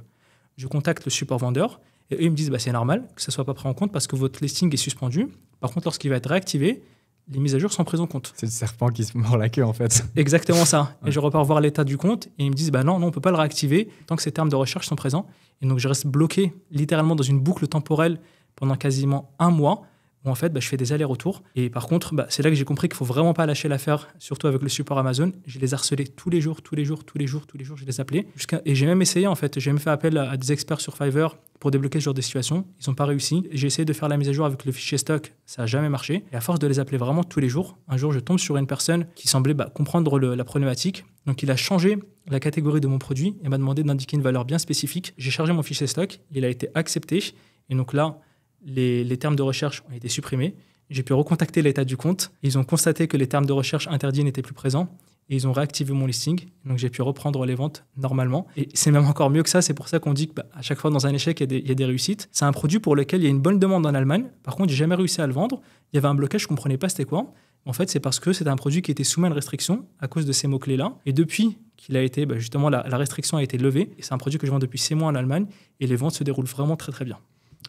Je contacte le support vendeur et eux, ils me disent bah, c'est normal que ça soit pas pris en compte parce que votre listing est suspendu. Par contre, lorsqu'il va être réactivé, les mises à jour sont prises en compte. C'est le serpent qui se mord la queue, en fait. (laughs) Exactement ça. Et je repars voir l'état du compte et ils me disent bah non, non, on peut pas le réactiver tant que ces termes de recherche sont présents. Et donc, je reste bloqué littéralement dans une boucle temporelle pendant quasiment un mois où en fait, bah, je fais des allers-retours. Et par contre, bah, c'est là que j'ai compris qu'il faut vraiment pas lâcher l'affaire, surtout avec le support Amazon. Je les harcelais tous les jours, tous les jours, tous les jours, tous les jours. Je les appelais. Et j'ai même essayé, en fait, j'ai même fait appel à, des experts sur Fiverr pour débloquer ce genre de situation. Ils n'ont pas réussi. J'ai essayé de faire la mise à jour avec le fichier stock, ça n'a jamais marché. Et à force de les appeler vraiment tous les jours, un jour je tombe sur une personne qui semblait bah, comprendre la problématique. Donc il a changé la catégorie de mon produit et m'a demandé d'indiquer une valeur bien spécifique. J'ai chargé mon fichier stock, il a été accepté. Et donc là, les, termes de recherche ont été supprimés. J'ai pu recontacter l'état du compte. Ils ont constaté que les termes de recherche interdits n'étaient plus présents et ils ont réactivé mon listing. Donc j'ai pu reprendre les ventes normalement. Et c'est même encore mieux que ça. C'est pour ça qu'on dit qu'à bah, à chaque fois dans un échec, il y, a des, réussites. C'est un produit pour lequel il y a une bonne demande en Allemagne. Par contre, j'ai jamais réussi à le vendre. Il y avait un blocage, je comprenais pas c'était quoi. En fait, c'est parce que c'est un produit qui était soumis à une restriction à cause de ces mots-clés-là. Et depuis qu'il a été, bah, justement, la, la restriction a été levée. et C'est un produit que je vends depuis 6 mois en Allemagne et les ventes se déroulent vraiment très très bien.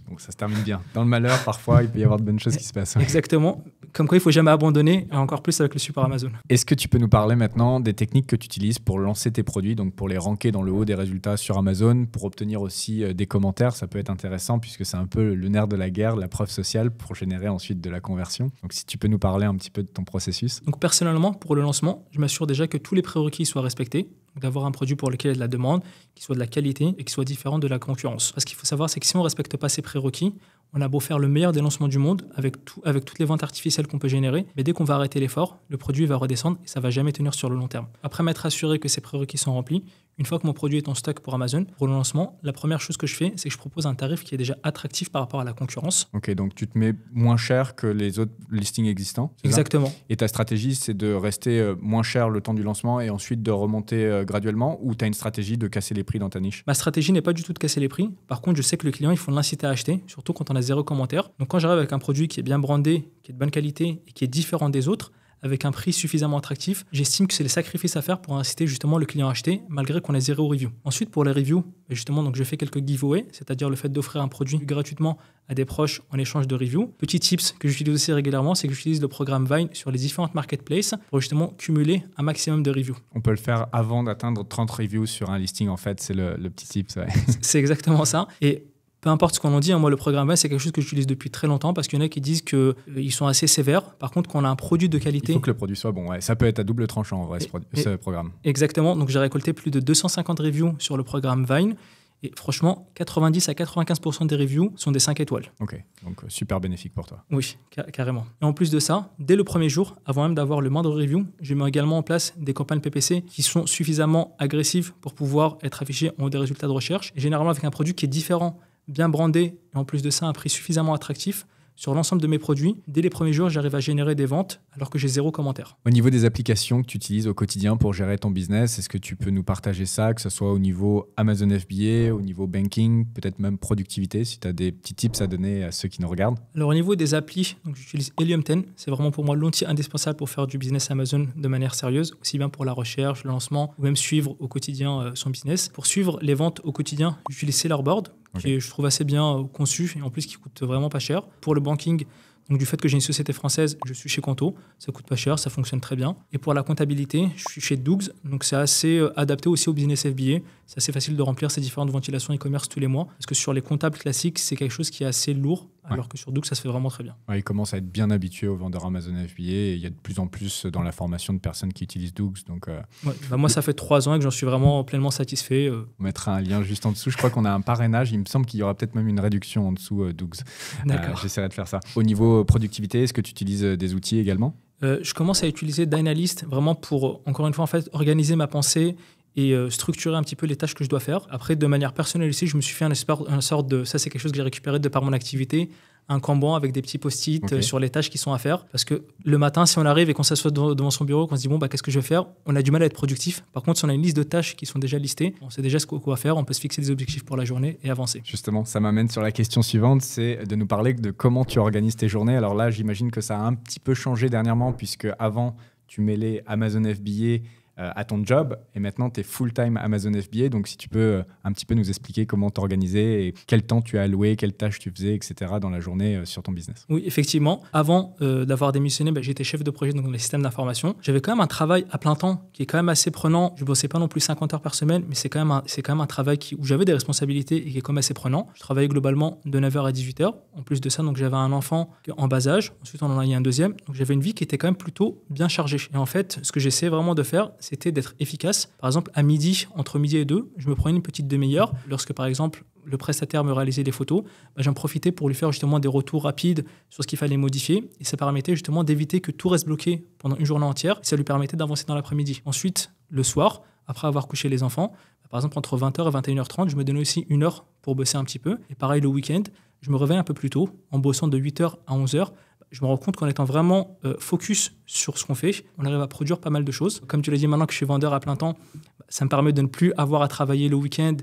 Donc ça se termine bien. Dans le malheur, parfois, il peut y avoir de bonnes choses qui se passent. Exactement comme quoi il faut jamais abandonner, et encore plus avec le support Amazon. Est-ce que tu peux nous parler maintenant des techniques que tu utilises pour lancer tes produits, donc pour les ranker dans le haut des résultats sur Amazon, pour obtenir aussi euh, des commentaires Ça peut être intéressant puisque c'est un peu le nerf de la guerre, la preuve sociale pour générer ensuite de la conversion. Donc si tu peux nous parler un petit peu de ton processus. Donc personnellement, pour le lancement, je m'assure déjà que tous les prérequis soient respectés d'avoir un produit pour lequel il y a de la demande, qui soit de la qualité et qui soit différent de la concurrence. Parce qu'il faut savoir, c'est que si on ne respecte pas ces prérequis, on a beau faire le meilleur des lancements du monde avec, toutes les ventes artificielles qu'on peut générer, mais dès qu'on va arrêter l'effort, le produit va redescendre et ça va jamais tenir sur le long terme. Après m'être assuré que ces prérequis sont remplis, une fois que mon produit est en stock pour Amazon, pour le lancement, la première chose que je fais, c'est que je propose un tarif qui est déjà attractif par rapport à la concurrence. Ok, donc tu te mets moins cher que les autres listings existants. Exactement. Et ta stratégie, c'est de rester euh, moins cher le temps du lancement et ensuite de remonter euh, graduellement ou tu as une stratégie de casser les prix dans ta niche Ma stratégie n'est pas du tout de casser les prix. Par contre, je sais que le client, il faut l'inciter à acheter, surtout quand on a zéro commentaire. Donc quand j'arrive avec un produit qui est bien brandé, qui est de bonne qualité et qui est différent des autres, avec un prix suffisamment attractif, j'estime que c'est le sacrifice à faire pour inciter justement le client à acheter, malgré qu'on ait zéro review. Ensuite, pour les reviews, justement, donc je fais quelques giveaways, c'est-à-dire le fait d'offrir un produit gratuitement à des proches en échange de reviews. Petit tips que j'utilise aussi régulièrement, c'est que j'utilise le programme Vine sur les différentes marketplaces pour justement cumuler un maximum de reviews. On peut le faire avant d'atteindre 30 reviews sur un listing, en fait, c'est le, petit tip. C'est exactement ça. Et peu importe ce qu'on en dit, hein, moi le programme Vine, c'est quelque chose que j'utilise depuis très longtemps parce qu'il y en a qui disent qu'ils euh, ils sont assez sévères. Par contre, quand on a un produit de qualité. Il faut que le produit soit bon. Ouais. Ça peut être à double tranchant en vrai, ce, programme. Exactement. Donc j'ai récolté plus de 250 reviews sur le programme Vine. Et franchement, 90 à 95% des reviews sont des 5 étoiles. Ok, donc euh, super bénéfique pour toi. Oui, carrément. Et en plus de ça, dès le premier jour, avant même d'avoir le moindre review, je mets également en place des campagnes PPC qui sont suffisamment agressives pour pouvoir être affichées en haut des résultats de recherche, généralement avec un produit qui est différent bien brandé et en plus de ça un prix suffisamment attractif, sur l'ensemble de mes produits, dès les premiers jours, j'arrive à générer des ventes alors que j'ai zéro commentaire. Au niveau des applications que tu utilises au quotidien pour gérer ton business, est-ce que tu peux nous partager ça, que ce soit au niveau Amazon FBA, au niveau banking, peut-être même productivité, si tu as des petits tips à donner à ceux qui nous regardent Alors au niveau des applis, j'utilise Helium 10, c'est vraiment pour moi l'outil indispensable pour faire du business Amazon de manière sérieuse, aussi bien pour la recherche, le lancement, ou même suivre au quotidien euh, son business. Pour suivre les ventes au quotidien, j'utilise Sellerboard, qui je trouve, assez bien euh, conçu et en plus qui coûte vraiment pas cher. Pour le banking, donc du fait que j'ai une société française, je suis chez Canto, ça coûte pas cher, ça fonctionne très bien. Et pour la comptabilité, je suis chez Dougs, donc c'est assez euh, adapté aussi au business FBA. C'est assez facile de remplir ces différentes ventilations e-commerce tous les mois, parce que sur les comptables classiques, c'est quelque chose qui est assez lourd alors que sur Doux, ça se fait vraiment très bien. Il commence à être bien habitué aux vendeurs Amazon FBA et il y a de plus en plus dans la formation de personnes qui utilisent Doux. Donc, euh, bah, moi, ça fait trois ans que j'en suis vraiment pleinement satisfait. Euh. On mettra un lien juste en dessous. Je crois qu'on a un parrainage. Il me semble qu'il y aura peut-être même une réduction en dessous euh, euh D'accord. J'essaierai de faire ça. Au niveau productivité, est-ce que tu utilises des outils également Je commence à utiliser Dynalist vraiment pour, encore une fois, en fait, organiser ma pensée et euh, structurer un petit peu les tâches que je dois faire. Après, de manière personnelle aussi, je me suis fait un, sorte de... Ça, c'est quelque chose que j'ai récupéré de par mon activité, un Kanban avec des petits post-it euh, sur les tâches qui sont à faire. Parce que le matin, si on arrive et qu'on s'assoit devant son bureau, qu'on se dit, bon, bah, qu'est-ce que je vais faire On a du mal à être productif. Par contre, si on a une liste de tâches qui sont déjà listées, on sait déjà ce qu'on va faire, on peut se fixer des objectifs pour la journée et avancer. Justement, ça m'amène sur la question suivante, c'est de nous parler de comment tu organises tes journées. Alors là, j'imagine que ça a un petit peu changé dernièrement, puisque avant, tu mêlais Amazon FBA euh, à ton job et maintenant tu es full-time Amazon FBA. Donc si tu peux euh, un petit peu nous expliquer comment t'organiser et quel temps tu as alloué, quelles tâches tu faisais, etc. dans la journée euh, sur ton business. Oui, effectivement. Avant d'avoir démissionné, bah, j'étais chef de projet dans les systèmes d'information. J'avais quand même un travail à plein temps qui est quand même assez prenant. Je bossais pas non plus 50 heures par semaine, mais c'est quand, même un, quand même un travail qui, où j'avais des responsabilités et qui est quand même assez prenant. Je travaillais globalement de 9h à 18h. En plus de ça, donc j'avais un enfant en bas âge. Ensuite, on en a eu un deuxième. Donc j'avais une vie qui était quand même plutôt bien chargée. Et en fait, ce que j'essaie vraiment de faire, c'est c'était d'être efficace. Par exemple, à midi, entre midi et deux, je me prenais une petite demi-heure. Lorsque, par exemple, le prestataire me réalisait des photos, bah, j'en profitais pour lui faire justement des retours rapides sur ce qu'il fallait modifier. Et ça permettait justement d'éviter que tout reste bloqué pendant une journée entière. ça lui permettait d'avancer dans l'après-midi. Ensuite, le soir, après avoir couché les enfants, bah, par exemple, entre 20h et 21h30, je me donnais aussi une heure pour bosser un petit peu. Et pareil, le week-end, je me réveillais un peu plus tôt, en bossant de 8h à 11h je me rends compte qu'en étant vraiment euh, focus sur ce qu'on fait, on arrive à produire pas mal de choses. Comme tu l'as dit, maintenant que je suis vendeur à plein temps, ça me permet de ne plus avoir à travailler le week-end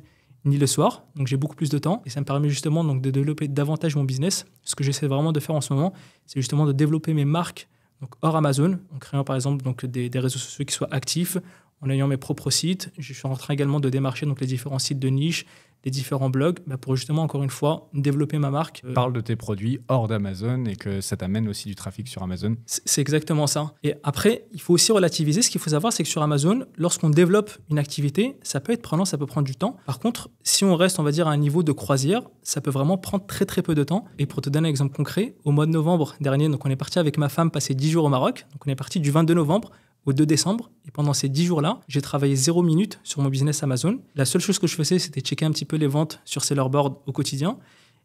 ni le soir, donc j'ai beaucoup plus de temps et ça me permet justement donc de développer davantage mon business. Ce que j'essaie vraiment de faire en ce moment, c'est justement de développer mes marques donc hors Amazon, en créant par exemple donc des, réseaux sociaux qui soient actifs, en ayant mes propres sites. Je suis en train également de démarcher donc les différents sites de niche, les différents blogs bah, pour justement, encore une fois, développer ma marque. Parle de tes produits hors d'Amazon et que ça t'amène aussi du trafic sur Amazon. C'est exactement ça. Et après, il faut aussi relativiser. Ce qu'il faut savoir, c'est que sur Amazon, lorsqu'on développe une activité, ça peut être prenant, ça peut prendre du temps. Par contre, si on reste, on va dire, à un niveau de croisière, ça peut vraiment prendre très très peu de temps. Et pour te donner un exemple concret, au mois de novembre dernier, donc on est parti avec ma femme passer 10 jours au Maroc. Donc on est parti du 22 novembre au 2 décembre. Et pendant ces 10 jours-là, j'ai travaillé 0 minute sur mon business Amazon. La seule chose que je faisais, c'était checker un petit peu les ventes sur Sellerboard au quotidien.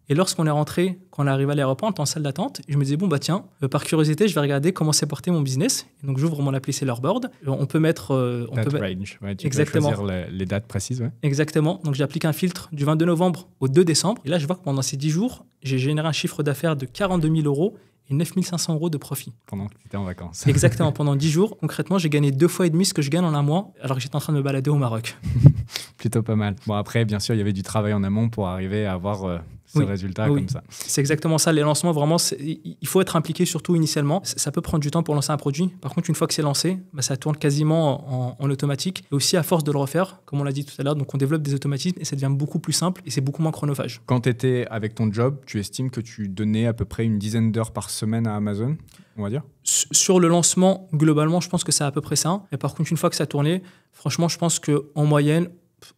Et lorsqu'on est rentré, quand on arrive à l'aéroport, en salle d'attente. Je me disais, bon, bah tiens, euh, par curiosité, je vais regarder comment s'est porté mon business. Et donc, j'ouvre mon appli Sellerboard. Euh, on peut mettre. Euh, on peut... range, tu Exactement. Peux choisir les, dates précises. Exactement. Donc, j'applique un filtre du 22 novembre au 2 décembre. Et là, je vois que pendant ces 10 jours, j'ai généré un chiffre d'affaires de 42 000 euros et 9500 euros de profit. Pendant que tu étais en vacances. (laughs) Exactement, (laughs) pendant 10 jours. Concrètement, j'ai gagné deux fois et demi ce que je gagne en un mois, alors que j'étais en train de me balader au Maroc. (laughs) Plutôt pas mal. Bon, après, bien sûr, il y avait du travail en amont pour arriver à avoir euh, ce résultat comme ça. C'est exactement ça. Les lancements, vraiment, il faut être impliqué surtout initialement. Ça peut prendre du temps pour lancer un produit. Par contre, une fois que c'est lancé, bah, ça tourne quasiment en, automatique. Et aussi à force de le refaire, comme on l'a dit tout à l'heure, donc on développe des automatismes et ça devient beaucoup plus simple et c'est beaucoup moins chronophage. Quand tu étais avec ton job, tu estimes que tu donnais à peu près une dizaine d'heures par semaine à Amazon, on va dire sur le lancement, globalement, je pense que c'est à peu près ça. Et par contre, une fois que ça tournait, franchement, je pense qu'en moyenne,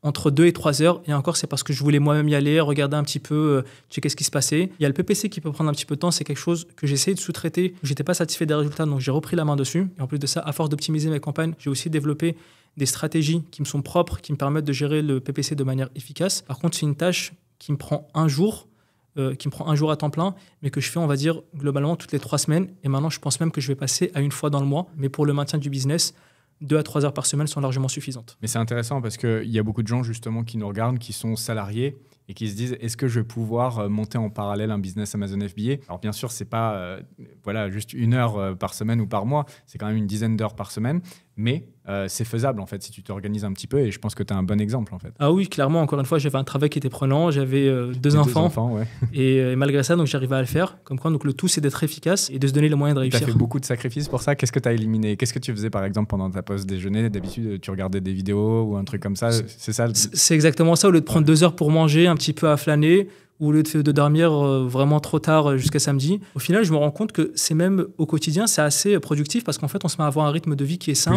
entre 2 et 3 heures. Et encore, c'est parce que je voulais moi-même y aller, regarder un petit peu, euh, checker ce qui se passait. Il y a le PPC qui peut prendre un petit peu de temps. C'est quelque chose que j'essayais de sous-traiter. J'étais pas satisfait des résultats, donc j'ai repris la main dessus. Et en plus de ça, à force d'optimiser mes campagnes, j'ai aussi développé des stratégies qui me sont propres, qui me permettent de gérer le PPC de manière efficace. Par contre, c'est une tâche qui me prend un jour. Euh, qui me prend un jour à temps plein, mais que je fais, on va dire, globalement toutes les trois semaines. Et maintenant, je pense même que je vais passer à une fois dans le mois. Mais pour le maintien du business, 2 à 3 heures par semaine sont largement suffisantes. Mais c'est intéressant parce qu'il y a beaucoup de gens justement qui nous regardent, qui sont salariés et qui se disent est-ce que je vais pouvoir euh, monter en parallèle un business Amazon FBA Alors bien sûr, c'est pas euh, voilà juste une heure euh, par semaine ou par mois, c'est quand même une dizaine d'heures par semaine, mais euh, c'est faisable en fait si tu t'organises un petit peu et je pense que tu as un bon exemple en fait. Ah oui, clairement, encore une fois, j'avais un travail qui était prenant, j'avais euh, deux, enfants, (laughs) euh, et, malgré ça, donc j'arrivais à le faire. Comme quoi, donc le tout c'est d'être efficace et de se donner les moyens de réussir. Tu as fait beaucoup de sacrifices pour ça, qu'est-ce que tu as éliminé Qu'est-ce que tu faisais par exemple pendant ta pause déjeuner D'habitude, tu regardais des vidéos ou un truc comme ça, c'est ça C'est exactement ça, au lieu de prendre deux heures pour manger, un petit peu à flâner, ou le de dormir euh, vraiment trop tard euh, jusqu'à samedi. Au final, je me rends compte que c'est même au quotidien, c'est assez euh, productif parce qu'en fait, on se met à avoir un rythme de vie qui est sain.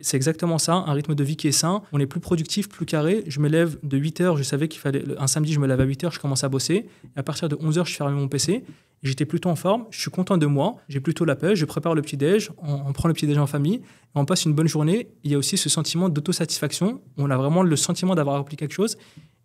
C'est exactement ça, un rythme de vie qui est sain. On est plus productif, plus carré. Je me lève de 8 heures. je savais qu'il fallait. Un samedi, je me lève à 8 heures, je commence à bosser. Et à partir de 11 h je ferme mon PC. J'étais plutôt en forme, je suis content de moi, j'ai plutôt la paix, je prépare le petit-déj, on, prend le petit-déj en famille, on passe une bonne journée. Il y a aussi ce sentiment d'autosatisfaction, on a vraiment le sentiment d'avoir appris quelque chose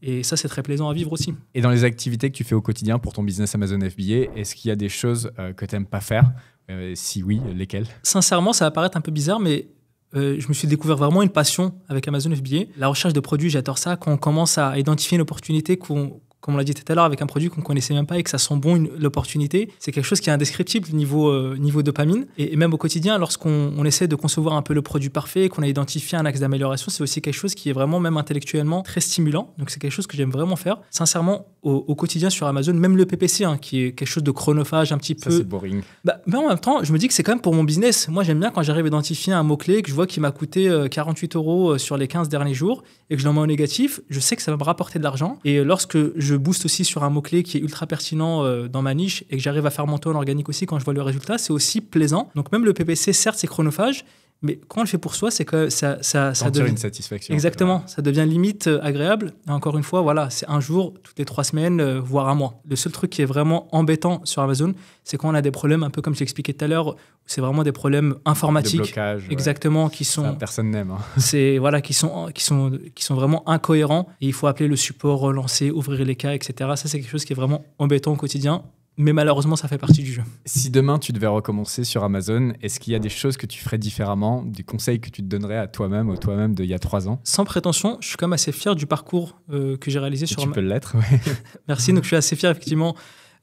et ça, c'est très plaisant à vivre aussi. Et dans les activités que tu fais au quotidien pour ton business Amazon FBA, est-ce qu'il y a des choses euh, que tu n'aimes pas faire euh, Si oui, lesquelles Sincèrement, ça va paraître un peu bizarre, mais euh, je me suis découvert vraiment une passion avec Amazon FBA. La recherche de produits, j'adore ça. Quand on commence à identifier une opportunité qu'on comme on l'a dit tout à l'heure, avec un produit qu'on connaissait même pas et que ça sent bon l'opportunité, c'est quelque chose qui est indescriptible niveau, euh, niveau dopamine. Et, même au quotidien, lorsqu'on essaie de concevoir un peu le produit parfait, qu'on a identifié un axe d'amélioration, c'est aussi quelque chose qui est vraiment même intellectuellement très stimulant. Donc c'est quelque chose que j'aime vraiment faire. Sincèrement, au, quotidien sur Amazon, même le PPC, hein, qui est quelque chose de chronophage un petit ça, peu. C'est boring. Bah, mais en même temps, je me dis que c'est quand même pour mon business. Moi, j'aime bien quand j'arrive à identifier un mot-clé que je vois qui m'a coûté 48 euh, euros euh, sur les 15 derniers jours et que je l'envoie au négatif, je sais que ça va me rapporter de l'argent. Et lorsque je booste aussi sur un mot-clé qui est ultra pertinent euh, dans ma niche et que j'arrive à faire monter en organique aussi quand je vois le résultat, c'est aussi plaisant. Donc même le PPC, certes, c'est chronophage, mais quand on le fait pour soi, c'est que ça, ça, devient une satisfaction. Exactement, ça devient limite euh, agréable. Et encore une fois, voilà, c'est un jour toutes les trois semaines, euh, voire un mois. Le seul truc qui est vraiment embêtant sur Amazon, c'est quand on a des problèmes un peu comme je l'expliquais tout à l'heure, c'est vraiment des problèmes informatiques, exactement, qui sont personne n'aime. Hein. (laughs) C'est voilà, qui sont qui sont qui sont vraiment incohérents. Et il faut appeler le support, relancer, euh, ouvrir les cas, etc. Ça, c'est quelque chose qui est vraiment embêtant au quotidien mais malheureusement, ça fait partie du jeu. Si demain tu devais recommencer sur Amazon, est-ce qu'il y a des choses que tu ferais différemment, des conseils que tu te donnerais à toi-même, au toi-même d'il y a trois ans Sans prétention, je suis quand même assez fier du parcours euh, que j'ai réalisé sur Amazon. Tu peux l'être, oui. (laughs) Merci, donc je suis assez fier effectivement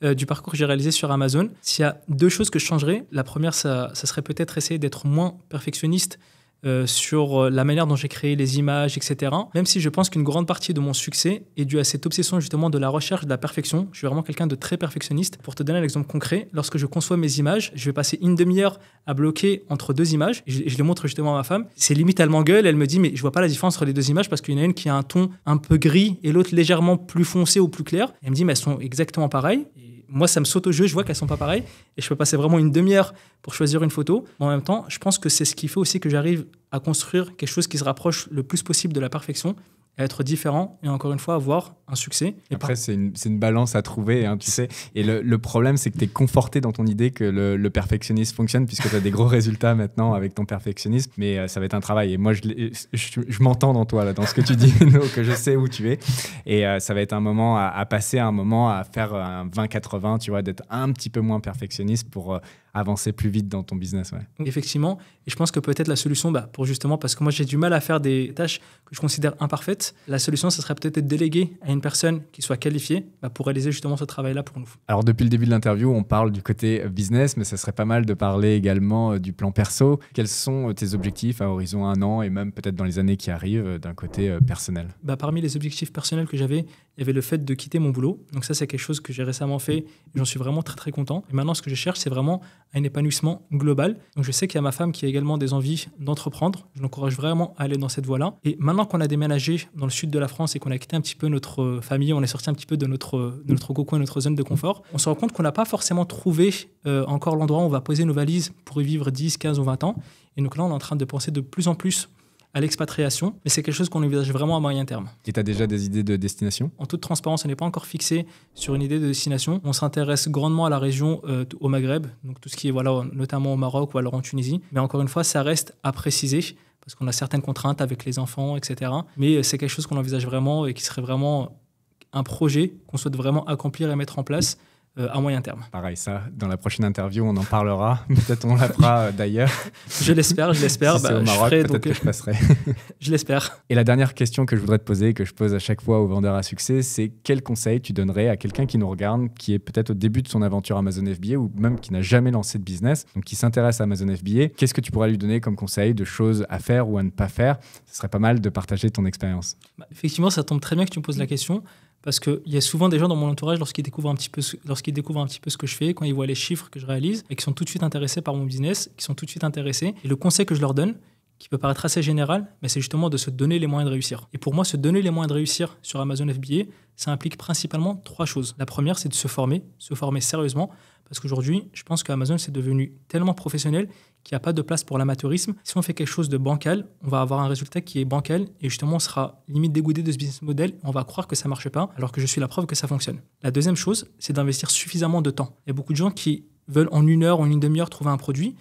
euh, du parcours que j'ai réalisé sur Amazon. S'il y a deux choses que je changerais, la première, ça, ça serait peut-être essayer d'être moins perfectionniste euh, sur euh, la manière dont j'ai créé les images, etc. Même si je pense qu'une grande partie de mon succès est due à cette obsession justement de la recherche de la perfection. Je suis vraiment quelqu'un de très perfectionniste. Pour te donner un exemple concret, lorsque je conçois mes images, je vais passer une demi-heure à bloquer entre deux images. Je, je les montre justement à ma femme. C'est limite, elle m'engueule, elle me dit, mais je vois pas la différence entre les deux images parce qu'il y en a une qui a un ton un peu gris et l'autre légèrement plus foncé ou plus clair. Elle me dit, mais elles sont exactement pareilles moi, ça me saute au jeu, je vois qu'elles sont pas pareilles, et je peux passer vraiment une demi-heure pour choisir une photo. En même temps, je pense que c'est ce qui fait aussi que j'arrive à construire quelque chose qui se rapproche le plus possible de la perfection être différent et encore une fois avoir un succès. Et Après, c'est une, balance à trouver, hein, tu sais. Et le, le problème, c'est que tu es conforté dans ton idée que le, perfectionnisme fonctionne puisque tu as des gros résultats maintenant avec ton perfectionnisme, mais euh, ça va être un travail. Et moi, je, je, m'entends dans toi, là, dans ce que tu dis, (laughs) que je sais où tu es. Et euh, ça va être un moment à, passer, un moment à faire un 20-80, tu vois, d'être un petit peu moins perfectionniste pour... Euh, avancer plus vite dans ton business. Effectivement, et je pense que peut-être la solution, bah, pour justement, parce que moi j'ai du mal à faire des tâches que je considère imparfaites, la solution, ce serait peut-être de déléguer à une personne qui soit qualifiée bah, pour réaliser justement ce travail-là pour nous. Alors depuis le début de l'interview, on parle du côté euh, business, mais ça serait pas mal de parler également euh, du plan perso. Quels sont euh, tes objectifs à horizon un an et même peut-être dans les années qui arrivent d'un côté personnel bah, Parmi les objectifs personnels que j'avais, il y avait le fait de quitter mon boulot. Donc ça, c'est quelque chose que j'ai récemment fait. J'en suis vraiment très très content. Et maintenant, ce que je cherche, c'est vraiment un épanouissement global. Donc je sais qu'il y a ma femme qui a également des envies d'entreprendre. Je l'encourage vraiment à aller dans cette voie-là. Et maintenant qu'on a déménagé dans le sud de la France et qu'on a quitté un petit peu notre famille, on est sorti un petit peu de notre, coco notre et notre zone de confort, on se rend compte qu'on n'a pas forcément trouvé euh, encore l'endroit où on va poser nos valises pour y vivre 10, 15 ou 20 ans. Et donc là, on est en train de penser de plus en plus à l'expatriation, mais c'est quelque chose qu'on envisage vraiment à moyen terme. Et tu as déjà des idées de destination En toute transparence, on n'est pas encore fixé sur une idée de destination. On s'intéresse grandement à la région euh, au Maghreb, donc tout ce qui est voilà, notamment au Maroc ou alors en Tunisie. Mais encore une fois, ça reste à préciser parce qu'on a certaines contraintes avec les enfants, etc. Mais euh, c'est quelque chose qu'on envisage vraiment et qui serait vraiment un projet qu'on souhaite vraiment accomplir et mettre en place. Euh, à moyen terme. Pareil, ça, dans la prochaine interview, on en parlera. (laughs) peut-être on la euh, d'ailleurs. je l'espère, je l'espère. Si bah, au Maroc, peut-être que je euh, passerai. (laughs) je l'espère. Et la dernière question que je voudrais te poser, que je pose à chaque fois aux vendeurs à succès, c'est quel conseil tu donnerais à quelqu'un qui nous regarde, qui est peut-être au début de son aventure Amazon FBA ou même qui n'a jamais lancé de business, donc qui s'intéresse à Amazon FBA Qu'est-ce que tu pourrais lui donner comme conseil de choses à faire ou à ne pas faire Ce serait pas mal de partager ton expérience. Bah, effectivement, ça tombe très bien que tu me poses la question. Parce qu'il y a souvent des gens dans mon entourage, lorsqu'ils découvrent, un petit peu ce, lorsqu'ils découvrent un petit peu ce que je fais, quand ils voient les chiffres que je réalise, et qui sont tout de suite intéressés par mon business, qui sont tout de suite intéressés, et le conseil que je leur donne, qui peut paraître assez général, mais c'est justement de se donner les moyens de réussir. Et pour moi, se donner les moyens de réussir sur Amazon FBA, ça implique principalement trois choses. La première, c'est de se former, se former sérieusement, parce qu'aujourd'hui, je pense qu'Amazon, c'est devenu tellement professionnel qu'il n'y a pas de place pour l'amateurisme. Si on fait quelque chose de bancal, on va avoir un résultat qui est bancal, et justement, on sera limite dégoûté de ce business model, on va croire que ça ne marche pas, alors que je suis la preuve que ça fonctionne. La deuxième chose, c'est d'investir suffisamment de temps. Il y a beaucoup de gens qui veulent en une heure, en une demi-heure trouver un produit,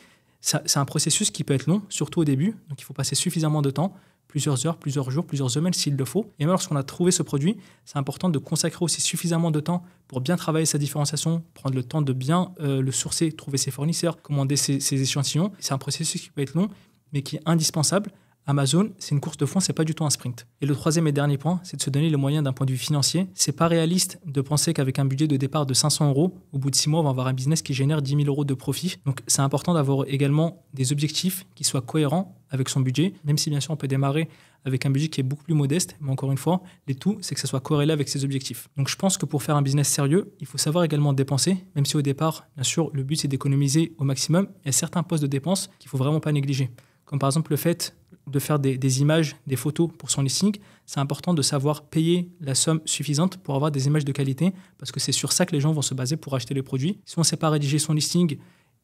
c'est un processus qui peut être long, surtout au début. Donc il faut passer suffisamment de temps, plusieurs heures, plusieurs jours, plusieurs semaines s'il le faut. Et même lorsqu'on a trouvé ce produit, c'est important de consacrer aussi suffisamment de temps pour bien travailler sa différenciation, prendre le temps de bien euh, le sourcer, trouver ses fournisseurs, commander ses, ses échantillons. C'est un processus qui peut être long, mais qui est indispensable Amazon, c'est une course de fond, c'est pas du tout un sprint. Et le troisième et dernier point, c'est de se donner les moyens d'un point de vue financier. C'est pas réaliste de penser qu'avec un budget de départ de 500 euros, au bout de 6 mois, on va avoir un business qui génère 10 000 euros de profit. Donc c'est important d'avoir également des objectifs qui soient cohérents avec son budget, même si bien sûr on peut démarrer avec un budget qui est beaucoup plus modeste, mais encore une fois, les tout, c'est que ça soit corrélé avec ses objectifs. Donc je pense que pour faire un business sérieux, il faut savoir également dépenser, même si au départ, bien sûr, le but c'est d'économiser au maximum. Il y a certains postes de dépenses qu'il faut vraiment pas négliger, comme par exemple le fait de faire des, images, des photos pour son listing, c'est important de savoir payer la somme suffisante pour avoir des images de qualité, parce que c'est sur ça que les gens vont se baser pour acheter les produits. Si on ne sait pas rédiger son listing,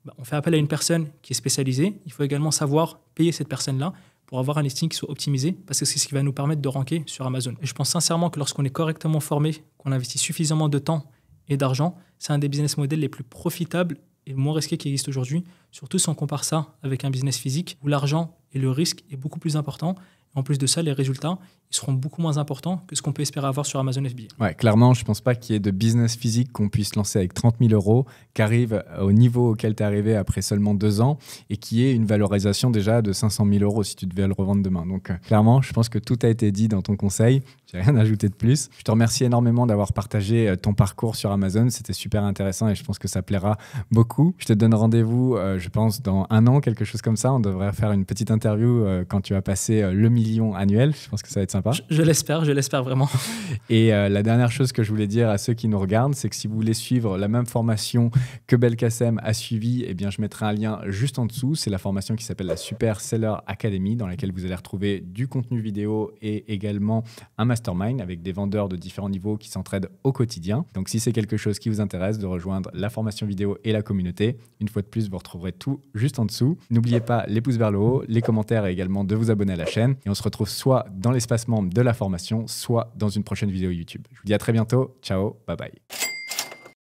bah, on fait appel à une personne qui est spécialisée. Il faut également savoir payer cette personne-là pour avoir un listing qui soit optimisé, parce que c'est ce qui va nous permettre de ranker sur Amazon. Et je pense sincèrement que lorsqu'on est correctement formé, qu'on investit suffisamment de temps et d'argent, c'est un des business models les plus profitables et moins risqués qui existent aujourd'hui, surtout si on compare ça avec un business physique où l'argent et le risque est beaucoup plus important. En plus de ça, les résultats ils seront beaucoup moins importants que ce qu'on peut espérer avoir sur Amazon FBA. clairement, je ne pense pas qu'il y ait de business physique qu'on puisse lancer avec 30 000 euros, qui arrive au niveau auquel tu es arrivé après seulement deux ans et qui ait une valorisation déjà de 500 000 euros si tu devais le revendre demain. Donc, euh, clairement, je pense que tout a été dit dans ton conseil. J'ai rien ajouter de plus. Je te remercie énormément d'avoir partagé euh, ton parcours sur Amazon. C'était super intéressant et je pense que ça plaira beaucoup. Je te donne rendez-vous, euh, je pense, dans un an, quelque chose comme ça. On devrait faire une petite interview euh, quand tu vas passer le million annuel. Je pense que ça va être sympa. Je l'espère, je l'espère vraiment. (laughs) Et la dernière chose que je voulais dire à ceux qui nous regardent, c'est que si vous voulez suivre la même formation que Belkacem a suivie, eh bien, je mettrai un lien juste en dessous. C'est la formation qui s'appelle la Super Seller Academy, dans laquelle vous allez retrouver du contenu vidéo et également un master avec des vendeurs de différents niveaux qui s'entraident au quotidien. Donc si c'est quelque chose qui vous intéresse, de rejoindre la formation vidéo et la communauté. Une fois de plus, vous retrouverez tout juste en dessous. N'oubliez pas les pouces vers le haut, les commentaires et également de vous abonner à la chaîne. Et on se retrouve soit dans l'espace membre de la formation, soit dans une prochaine vidéo YouTube. Je vous dis à très bientôt. Ciao, bye bye.